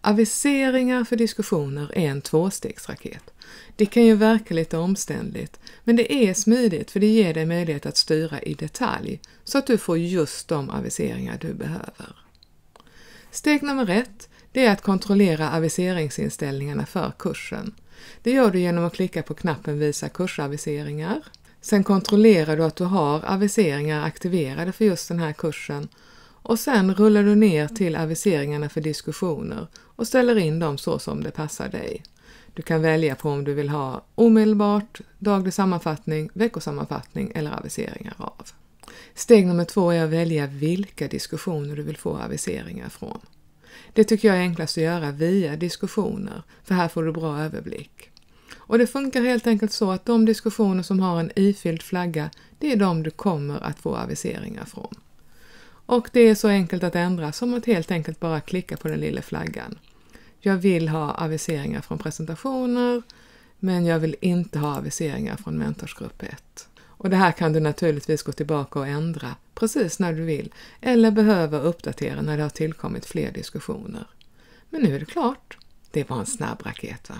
Aviseringar för diskussioner är en tvåstegsraket. Det kan ju verka lite omständligt, men det är smidigt för det ger dig möjlighet att styra i detalj så att du får just de aviseringar du behöver. Steg nummer ett, det är att kontrollera aviseringsinställningarna för kursen. Det gör du genom att klicka på knappen Visa kursaviseringar. Sen kontrollerar du att du har aviseringar aktiverade för just den här kursen och sen rullar du ner till aviseringarna för diskussioner och ställer in dem så som det passar dig. Du kan välja på om du vill ha omedelbart, daglig sammanfattning, veckosammanfattning eller aviseringar av. Steg nummer två är att välja vilka diskussioner du vill få aviseringar från. Det tycker jag är enklast att göra via diskussioner, för här får du bra överblick. Och det funkar helt enkelt så att de diskussioner som har en ifylld flagga, det är de du kommer att få aviseringar från. Och det är så enkelt att ändra som att helt enkelt bara klicka på den lilla flaggan. Jag vill ha aviseringar från presentationer, men jag vill inte ha aviseringar från mentorsgrupp 1. Och det här kan du naturligtvis gå tillbaka och ändra precis när du vill eller behöver uppdatera när det har tillkommit fler diskussioner. Men nu är det klart. Det var en snabb raket va?